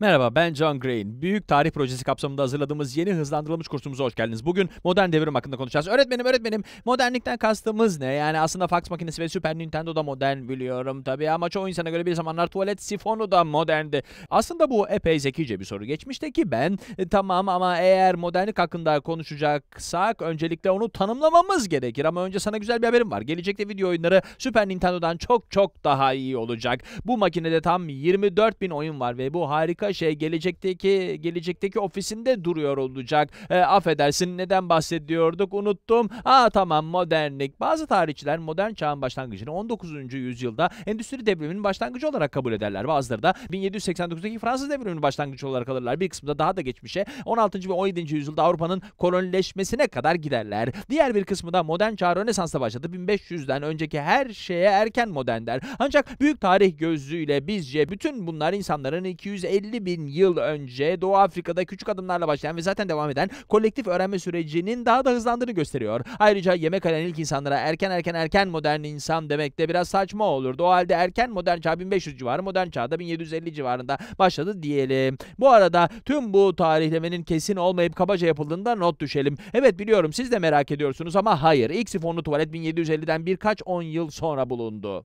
Merhaba ben John Green. Büyük Tarih Projesi kapsamında hazırladığımız yeni hızlandırılmış kursumuza hoş geldiniz. Bugün modern devrim hakkında konuşacağız. Öğretmenim öğretmenim modernlikten kastımız ne? Yani aslında fax makinesi ve Super Nintendo da modern biliyorum tabii ama çoğu insana göre bir zamanlar tuvalet sifonu da moderndi. Aslında bu epey zekice bir soru. Geçmişteki ben e, tamam ama eğer modernlik hakkında konuşacaksak öncelikle onu tanımlamamız gerekir. Ama önce sana güzel bir haberim var. Gelecekte video oyunları Super Nintendo'dan çok çok daha iyi olacak. Bu makinede tam 24 bin oyun var ve bu harika başka şey gelecekteki gelecekteki ofisinde duruyor olacak. E, affedersin neden bahsediyorduk unuttum. Aa tamam modernlik. Bazı tarihçiler modern çağın başlangıcını 19. yüzyılda endüstri devriminin başlangıcı olarak kabul ederler. Bazıları da 1789'daki Fransız devriminin başlangıcı olarak alırlar. Bir kısmı da daha da geçmişe 16. ve 17. yüzyılda Avrupa'nın kolonileşmesine kadar giderler. Diğer bir kısmı da modern çağ Rönesans'ta başladı. 1500'den önceki her şeye erken modern der. Ancak büyük tarih gözlüğüyle bizce bütün bunlar insanların 250 50 bin yıl önce Doğu Afrika'da küçük adımlarla başlayan ve zaten devam eden kolektif öğrenme sürecinin daha da hızlandığını gösteriyor. Ayrıca yemek alan ilk insanlara erken erken erken modern insan demek de biraz saçma olur. O halde erken modern çağ 1500 civarı modern çağda 1750 civarında başladı diyelim. Bu arada tüm bu tarihlemenin kesin olmayıp kabaca yapıldığında not düşelim. Evet biliyorum siz de merak ediyorsunuz ama hayır. İlk sifonlu tuvalet 1750'den birkaç 10 yıl sonra bulundu.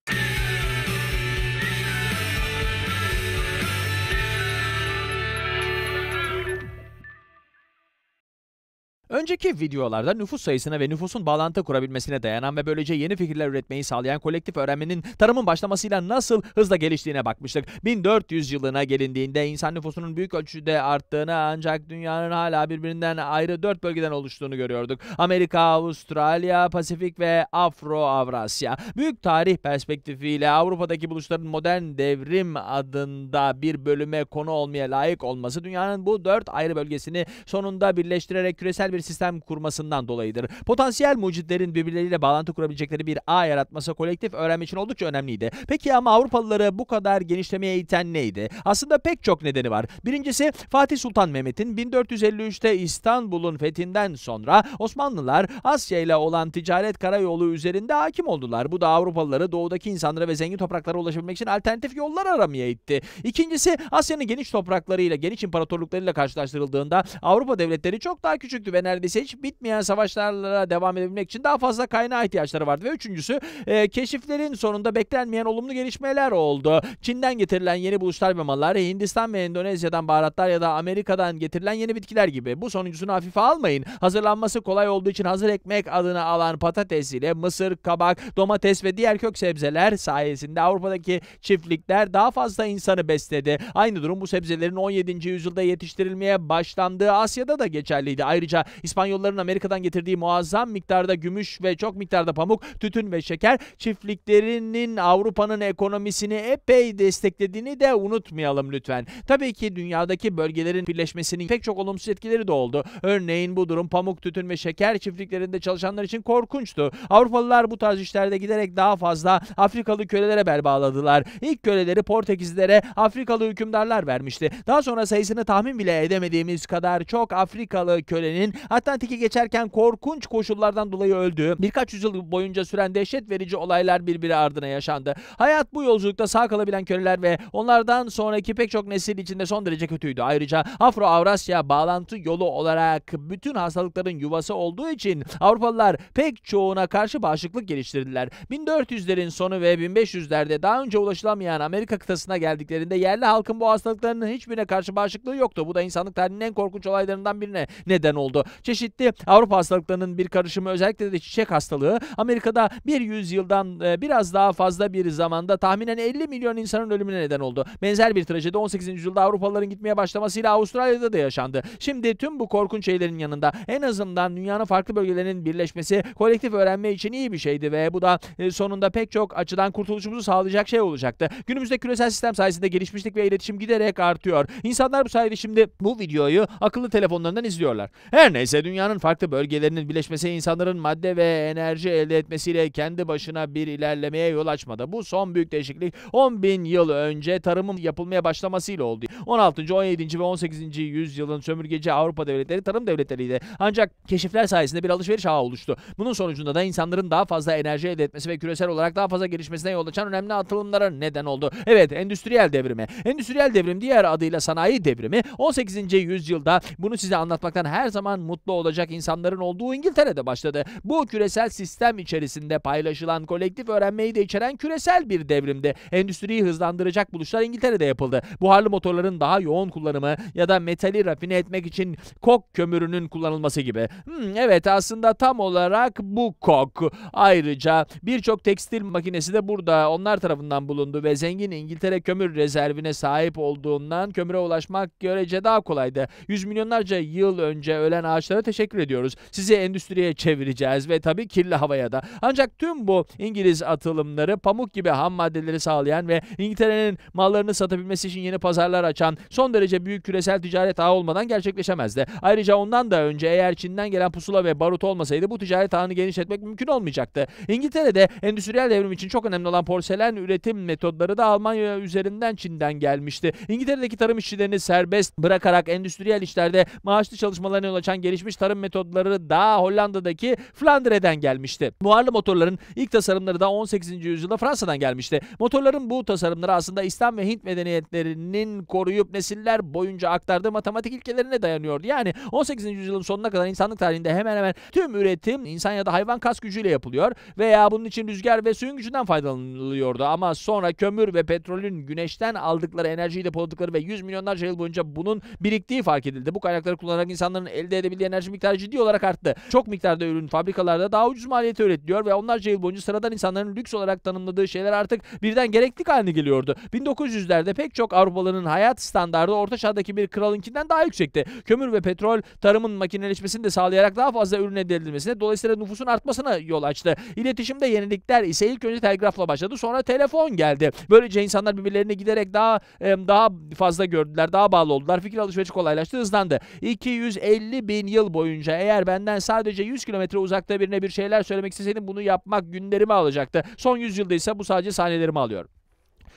Önceki videolarda nüfus sayısına ve nüfusun bağlantı kurabilmesine dayanan ve böylece yeni fikirler üretmeyi sağlayan kolektif öğrenmenin tarımın başlamasıyla nasıl hızla geliştiğine bakmıştık. 1400 yılına gelindiğinde insan nüfusunun büyük ölçüde arttığını ancak dünyanın hala birbirinden ayrı dört bölgeden oluştuğunu görüyorduk. Amerika, Avustralya, Pasifik ve Afro-Avrasya. Büyük tarih perspektifiyle Avrupa'daki buluşların modern devrim adında bir bölüme konu olmaya layık olması dünyanın bu dört ayrı bölgesini sonunda birleştirerek küresel bir bir sistem kurmasından dolayıdır. Potansiyel mucitlerin birbirleriyle bağlantı kurabilecekleri bir ağ yaratması kolektif öğrenme için oldukça önemliydi. Peki ama Avrupalıları bu kadar genişlemeye iten neydi? Aslında pek çok nedeni var. Birincisi Fatih Sultan Mehmet'in 1453'te İstanbul'un fethinden sonra Osmanlılar Asya ile olan ticaret karayolu üzerinde hakim oldular. Bu da Avrupalıları doğudaki insanlara ve zengin topraklara ulaşabilmek için alternatif yollar aramaya itti. İkincisi Asya'nın geniş topraklarıyla, geniş imparatorluklarıyla karşılaştırıldığında Avrupa devletleri çok daha küçüktü ve neredeyse hiç bitmeyen savaşlarla devam edebilmek için daha fazla kaynağa ihtiyaçları vardı. Ve üçüncüsü e, keşiflerin sonunda beklenmeyen olumlu gelişmeler oldu. Çin'den getirilen yeni buluşlar ve mallar, Hindistan ve Endonezya'dan baharatlar ya da Amerika'dan getirilen yeni bitkiler gibi. Bu sonuncusunu hafife almayın. Hazırlanması kolay olduğu için hazır ekmek adını alan patates ile mısır, kabak, domates ve diğer kök sebzeler sayesinde Avrupa'daki çiftlikler daha fazla insanı besledi. Aynı durum bu sebzelerin 17. yüzyılda yetiştirilmeye başlandığı Asya'da da geçerliydi. Ayrıca İspanyolların Amerika'dan getirdiği muazzam miktarda gümüş ve çok miktarda pamuk, tütün ve şeker çiftliklerinin Avrupa'nın ekonomisini epey desteklediğini de unutmayalım lütfen. Tabii ki dünyadaki bölgelerin birleşmesinin pek çok olumsuz etkileri de oldu. Örneğin bu durum pamuk, tütün ve şeker çiftliklerinde çalışanlar için korkunçtu. Avrupalılar bu tarz işlerde giderek daha fazla Afrikalı kölelere bel bağladılar. İlk köleleri Portekizlere Afrikalı hükümdarlar vermişti. Daha sonra sayısını tahmin bile edemediğimiz kadar çok Afrikalı kölenin Atlantik'i geçerken korkunç koşullardan dolayı öldü. Birkaç yüzyıl boyunca süren dehşet verici olaylar birbiri ardına yaşandı. Hayat bu yolculukta sağ kalabilen köleler ve onlardan sonraki pek çok nesil içinde son derece kötüydü. Ayrıca Afro-Avrasya bağlantı yolu olarak bütün hastalıkların yuvası olduğu için Avrupalılar pek çoğuna karşı bağışıklık geliştirdiler. 1400'lerin sonu ve 1500'lerde daha önce ulaşılamayan Amerika kıtasına geldiklerinde yerli halkın bu hastalıkların hiçbirine karşı bağışıklığı yoktu. Bu da insanlık tarihinin en korkunç olaylarından birine neden oldu. Çeşitli Avrupa hastalıklarının bir karışımı özellikle de çiçek hastalığı Amerika'da bir yüzyıldan e, biraz daha fazla bir zamanda tahminen 50 milyon insanın ölümüne neden oldu. Benzer bir trajedi 18. yüzyılda Avrupalıların gitmeye başlamasıyla Avustralya'da da yaşandı. Şimdi tüm bu korkunç şeylerin yanında en azından dünyanın farklı bölgelerinin birleşmesi kolektif öğrenme için iyi bir şeydi ve bu da e, sonunda pek çok açıdan kurtuluşumuzu sağlayacak şey olacaktı. Günümüzde küresel sistem sayesinde gelişmişlik ve iletişim giderek artıyor. İnsanlar bu sayede şimdi bu videoyu akıllı telefonlarından izliyorlar. Her ne. Neyse dünyanın farklı bölgelerinin birleşmesi insanların madde ve enerji elde etmesiyle kendi başına bir ilerlemeye yol açmadı. Bu son büyük değişiklik 10 bin yıl önce tarımın yapılmaya başlamasıyla oldu. 16. 17. ve 18. yüzyılın sömürgeci Avrupa devletleri tarım devletleriydi. Ancak keşifler sayesinde bir alışveriş ağı oluştu. Bunun sonucunda da insanların daha fazla enerji elde etmesi ve küresel olarak daha fazla gelişmesine yol açan önemli atılımlara neden oldu. Evet endüstriyel devrimi. Endüstriyel devrim diğer adıyla sanayi devrimi 18. yüzyılda bunu size anlatmaktan her zaman mutlu olacak insanların olduğu İngiltere'de başladı. Bu küresel sistem içerisinde paylaşılan kolektif öğrenmeyi de içeren küresel bir devrimdi. Endüstriyi hızlandıracak buluşlar İngiltere'de yapıldı. Buharlı motorların daha yoğun kullanımı ya da metali rafine etmek için kok kömürünün kullanılması gibi. Hmm, evet aslında tam olarak bu kok. Ayrıca birçok tekstil makinesi de burada onlar tarafından bulundu ve zengin İngiltere kömür rezervine sahip olduğundan kömüre ulaşmak görece daha kolaydı. Yüz milyonlarca yıl önce ölen ağaç ağaçlara teşekkür ediyoruz. Sizi endüstriye çevireceğiz ve tabii kirli havaya da. Ancak tüm bu İngiliz atılımları pamuk gibi ham maddeleri sağlayan ve İngiltere'nin mallarını satabilmesi için yeni pazarlar açan son derece büyük küresel ticaret ağı olmadan gerçekleşemezdi. Ayrıca ondan da önce eğer Çin'den gelen pusula ve barut olmasaydı bu ticaret ağını genişletmek mümkün olmayacaktı. İngiltere'de endüstriyel devrim için çok önemli olan porselen üretim metodları da Almanya üzerinden Çin'den gelmişti. İngiltere'deki tarım işçilerini serbest bırakarak endüstriyel işlerde maaşlı çalışmalarına yol açan gelişmiş tarım metodları daha Hollanda'daki Flandre'den gelmişti. Buharlı motorların ilk tasarımları da 18. yüzyılda Fransa'dan gelmişti. Motorların bu tasarımları aslında İslam ve Hint medeniyetlerinin koruyup nesiller boyunca aktardığı matematik ilkelerine dayanıyordu. Yani 18. yüzyılın sonuna kadar insanlık tarihinde hemen hemen tüm üretim insan ya da hayvan kas gücüyle yapılıyor veya bunun için rüzgar ve suyun gücünden faydalanılıyordu. Ama sonra kömür ve petrolün güneşten aldıkları enerjiyi depoladıkları ve yüz milyonlarca yıl boyunca bunun biriktiği fark edildi. Bu kaynakları kullanarak insanların elde edebildiği fosil enerji miktarı ciddi olarak arttı. Çok miktarda ürün fabrikalarda daha ucuz maliyete üretiliyor ve onlarca yıl boyunca sıradan insanların lüks olarak tanımladığı şeyler artık birden gereklilik haline geliyordu. 1900'lerde pek çok Avrupalı'nın hayat standardı orta çağdaki bir kralınkinden daha yüksekti. Kömür ve petrol tarımın makineleşmesini de sağlayarak daha fazla ürün elde edilmesine dolayısıyla nüfusun artmasına yol açtı. İletişimde yenilikler ise ilk önce telgrafla başladı sonra telefon geldi. Böylece insanlar birbirlerine giderek daha daha fazla gördüler, daha bağlı oldular. Fikir alışverişi kolaylaştı, hızlandı. 250 bin yıl boyunca eğer benden sadece 100 kilometre uzakta birine bir şeyler söylemek isteseydim bunu yapmak günlerimi alacaktı. Son 100 yılda ise bu sadece sahnelerimi alıyor.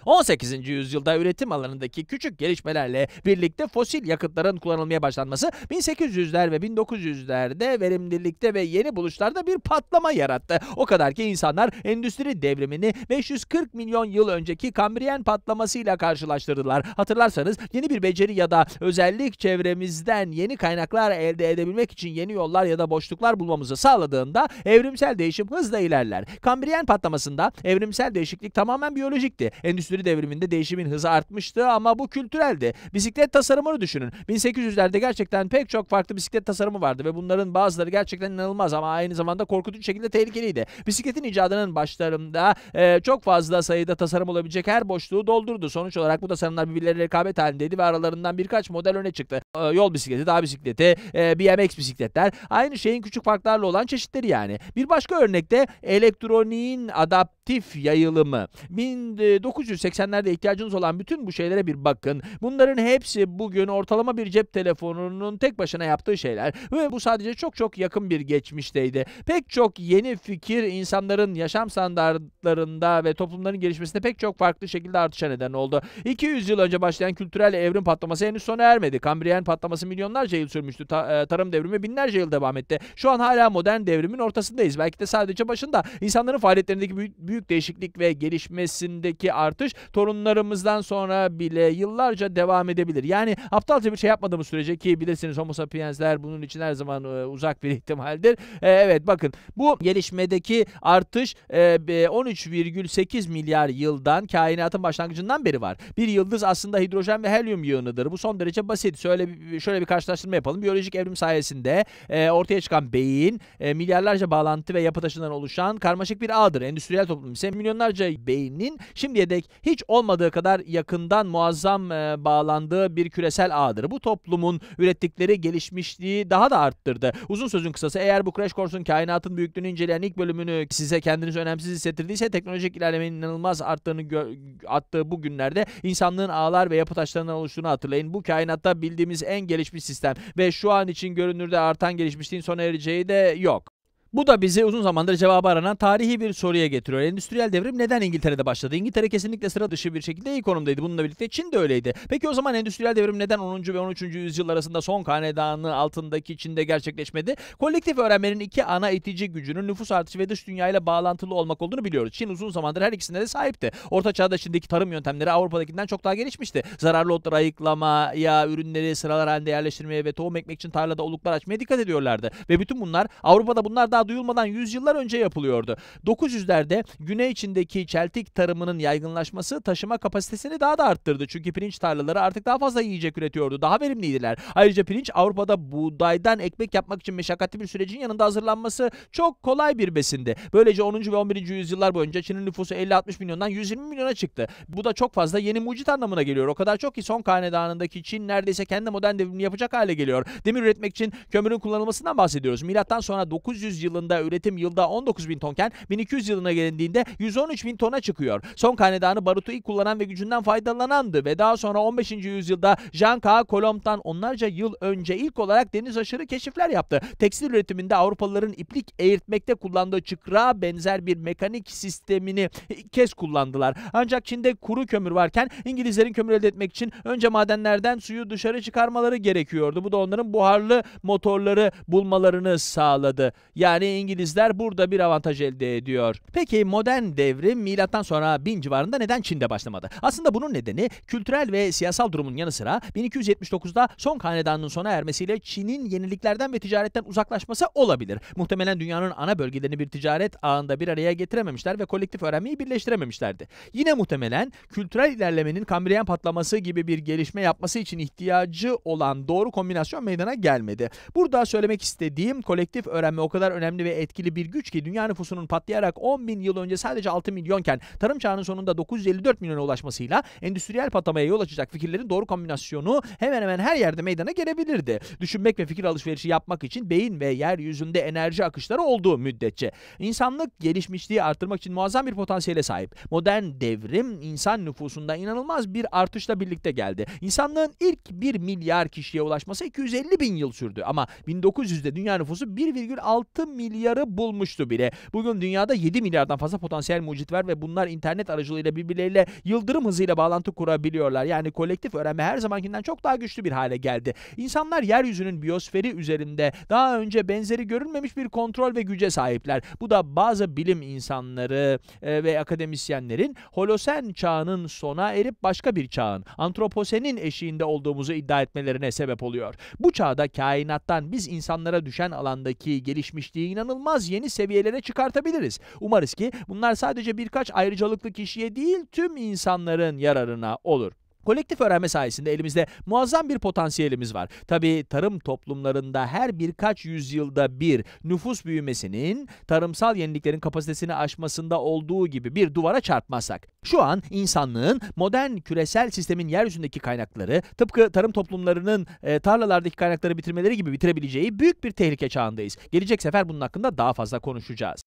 18. yüzyılda üretim alanındaki küçük gelişmelerle birlikte fosil yakıtların kullanılmaya başlanması 1800'ler ve 1900'lerde verimlilikte ve yeni buluşlarda bir patlama yarattı. O kadar ki insanlar endüstri devrimini 540 milyon yıl önceki Kambriyen patlamasıyla karşılaştırdılar. Hatırlarsanız yeni bir beceri ya da özellik çevremizden yeni kaynaklar elde edebilmek için yeni yollar ya da boşluklar bulmamızı sağladığında evrimsel değişim hızla ilerler. Kambriyen patlamasında evrimsel değişiklik tamamen biyolojikti. Endüstri endüstri devriminde değişimin hızı artmıştı ama bu kültüreldi. Bisiklet tasarımını düşünün. 1800'lerde gerçekten pek çok farklı bisiklet tasarımı vardı ve bunların bazıları gerçekten inanılmaz ama aynı zamanda korkutucu şekilde tehlikeliydi. Bisikletin icadının başlarında e, çok fazla sayıda tasarım olabilecek her boşluğu doldurdu. Sonuç olarak bu tasarımlar birbirleriyle rekabet halindeydi ve aralarından birkaç model öne çıktı. E, yol bisikleti, dağ bisikleti, e, BMX bisikletler. Aynı şeyin küçük farklarla olan çeşitleri yani. Bir başka örnekte elektroniğin adaptif yayılımı. 1900 1980'lerde ihtiyacınız olan bütün bu şeylere bir bakın. Bunların hepsi bugün ortalama bir cep telefonunun tek başına yaptığı şeyler ve bu sadece çok çok yakın bir geçmişteydi. Pek çok yeni fikir insanların yaşam standartlarında ve toplumların gelişmesinde pek çok farklı şekilde artışa neden oldu. 200 yıl önce başlayan kültürel evrim patlaması henüz sona ermedi. Kambriyen patlaması milyonlarca yıl sürmüştü. Ta- e, tarım devrimi binlerce yıl devam etti. Şu an hala modern devrimin ortasındayız. Belki de sadece başında. İnsanların faaliyetlerindeki büyük, büyük değişiklik ve gelişmesindeki artış torunlarımızdan sonra bile yıllarca devam edebilir. Yani aptalca bir şey yapmadığımız sürece ki bilirsiniz homo sapiensler bunun için her zaman e, uzak bir ihtimaldir. E, evet bakın bu gelişmedeki artış e, 13,8 milyar yıldan kainatın başlangıcından beri var. Bir yıldız aslında hidrojen ve helyum yığınıdır. Bu son derece basit. Şöyle, şöyle bir karşılaştırma yapalım. Biyolojik evrim sayesinde e, ortaya çıkan beyin e, milyarlarca bağlantı ve yapı taşından oluşan karmaşık bir ağdır. Endüstriyel toplum ise milyonlarca beynin şimdiye dek hiç olmadığı kadar yakından muazzam e, bağlandığı bir küresel ağdır. Bu toplumun ürettikleri gelişmişliği daha da arttırdı. Uzun sözün kısası eğer bu Crash Course'un kainatın büyüklüğünü inceleyen ilk bölümünü size kendiniz önemsiz hissettirdiyse teknolojik ilerlemenin inanılmaz arttığını attığı bu günlerde insanlığın ağlar ve yapı taşlarından oluştuğunu hatırlayın. Bu kainatta bildiğimiz en gelişmiş sistem ve şu an için görünürde artan gelişmişliğin sona ereceği de yok. Bu da bizi uzun zamandır cevabı aranan tarihi bir soruya getiriyor. Endüstriyel devrim neden İngiltere'de başladı? İngiltere kesinlikle sıra dışı bir şekilde iyi konumdaydı. Bununla birlikte Çin de öyleydi. Peki o zaman endüstriyel devrim neden 10. ve 13. yüzyıl arasında Song Hanedanı altındaki Çin'de gerçekleşmedi? Kolektif öğrenmenin iki ana itici gücünün nüfus artışı ve dış dünyayla bağlantılı olmak olduğunu biliyoruz. Çin uzun zamandır her ikisine de sahipti. Orta Çağ'da Çin'deki tarım yöntemleri Avrupa'dakinden çok daha gelişmişti. Zararlı otları ayıklamaya, ürünleri sıralar halinde yerleştirmeye ve tohum ekmek için tarlada oluklar açmaya dikkat ediyorlardı. Ve bütün bunlar Avrupa'da bunlar daha Hatta duyulmadan yüzyıllar önce yapılıyordu. 900'lerde güney içindeki çeltik tarımının yaygınlaşması taşıma kapasitesini daha da arttırdı. Çünkü pirinç tarlaları artık daha fazla yiyecek üretiyordu. Daha verimliydiler. Ayrıca pirinç Avrupa'da buğdaydan ekmek yapmak için meşakkatli bir sürecin yanında hazırlanması çok kolay bir besindi. Böylece 10. ve 11. yüzyıllar boyunca Çin'in nüfusu 50-60 milyondan 120 milyona çıktı. Bu da çok fazla yeni mucit anlamına geliyor. O kadar çok ki son hanedanındaki Çin neredeyse kendi modern devrimini yapacak hale geliyor. Demir üretmek için kömürün kullanılmasından bahsediyoruz. Milattan sonra 900 yıl yılında üretim yılda 19 bin tonken 1200 yılına gelindiğinde 113 bin tona çıkıyor. Son kaynağı barutu ilk kullanan ve gücünden faydalanandı ve daha sonra 15. yüzyılda Jean K. Colomb'dan onlarca yıl önce ilk olarak deniz aşırı keşifler yaptı. Tekstil üretiminde Avrupalıların iplik eğirtmekte kullandığı çıkra benzer bir mekanik sistemini ilk kez kullandılar. Ancak Çin'de kuru kömür varken İngilizlerin kömür elde etmek için önce madenlerden suyu dışarı çıkarmaları gerekiyordu. Bu da onların buharlı motorları bulmalarını sağladı. Yani yani İngilizler burada bir avantaj elde ediyor. Peki modern devrim milattan sonra 1000 civarında neden Çin'de başlamadı? Aslında bunun nedeni kültürel ve siyasal durumun yanı sıra 1279'da Song Hanedanı'nın sona ermesiyle Çin'in yeniliklerden ve ticaretten uzaklaşması olabilir. Muhtemelen dünyanın ana bölgelerini bir ticaret ağında bir araya getirememişler ve kolektif öğrenmeyi birleştirememişlerdi. Yine muhtemelen kültürel ilerlemenin Kambriyen patlaması gibi bir gelişme yapması için ihtiyacı olan doğru kombinasyon meydana gelmedi. Burada söylemek istediğim kolektif öğrenme o kadar önemli önemli ve etkili bir güç ki dünya nüfusunun patlayarak 10 bin yıl önce sadece 6 milyonken tarım çağının sonunda 954 milyona ulaşmasıyla endüstriyel patlamaya yol açacak fikirlerin doğru kombinasyonu hemen hemen her yerde meydana gelebilirdi. Düşünmek ve fikir alışverişi yapmak için beyin ve yeryüzünde enerji akışları olduğu müddetçe. İnsanlık gelişmişliği artırmak için muazzam bir potansiyele sahip. Modern devrim insan nüfusunda inanılmaz bir artışla birlikte geldi. İnsanlığın ilk 1 milyar kişiye ulaşması 250 bin yıl sürdü ama 1900'de dünya nüfusu 1,6 milyarı bulmuştu bile. Bugün dünyada 7 milyardan fazla potansiyel mucit var ve bunlar internet aracılığıyla birbirleriyle yıldırım hızıyla bağlantı kurabiliyorlar. Yani kolektif öğrenme her zamankinden çok daha güçlü bir hale geldi. İnsanlar yeryüzünün biyosferi üzerinde daha önce benzeri görülmemiş bir kontrol ve güce sahipler. Bu da bazı bilim insanları e, ve akademisyenlerin Holosen çağının sona erip başka bir çağın, antroposenin eşiğinde olduğumuzu iddia etmelerine sebep oluyor. Bu çağda kainattan biz insanlara düşen alandaki gelişmişliği seviyeyi inanılmaz yeni seviyelere çıkartabiliriz. Umarız ki bunlar sadece birkaç ayrıcalıklı kişiye değil tüm insanların yararına olur. Kolektif öğrenme sayesinde elimizde muazzam bir potansiyelimiz var. Tabi tarım toplumlarında her birkaç yüzyılda bir nüfus büyümesinin tarımsal yeniliklerin kapasitesini aşmasında olduğu gibi bir duvara çarpmazsak. Şu an insanlığın modern küresel sistemin yeryüzündeki kaynakları tıpkı tarım toplumlarının e, tarlalardaki kaynakları bitirmeleri gibi bitirebileceği büyük bir tehlike çağındayız. Gelecek sefer bunun hakkında daha fazla konuşacağız.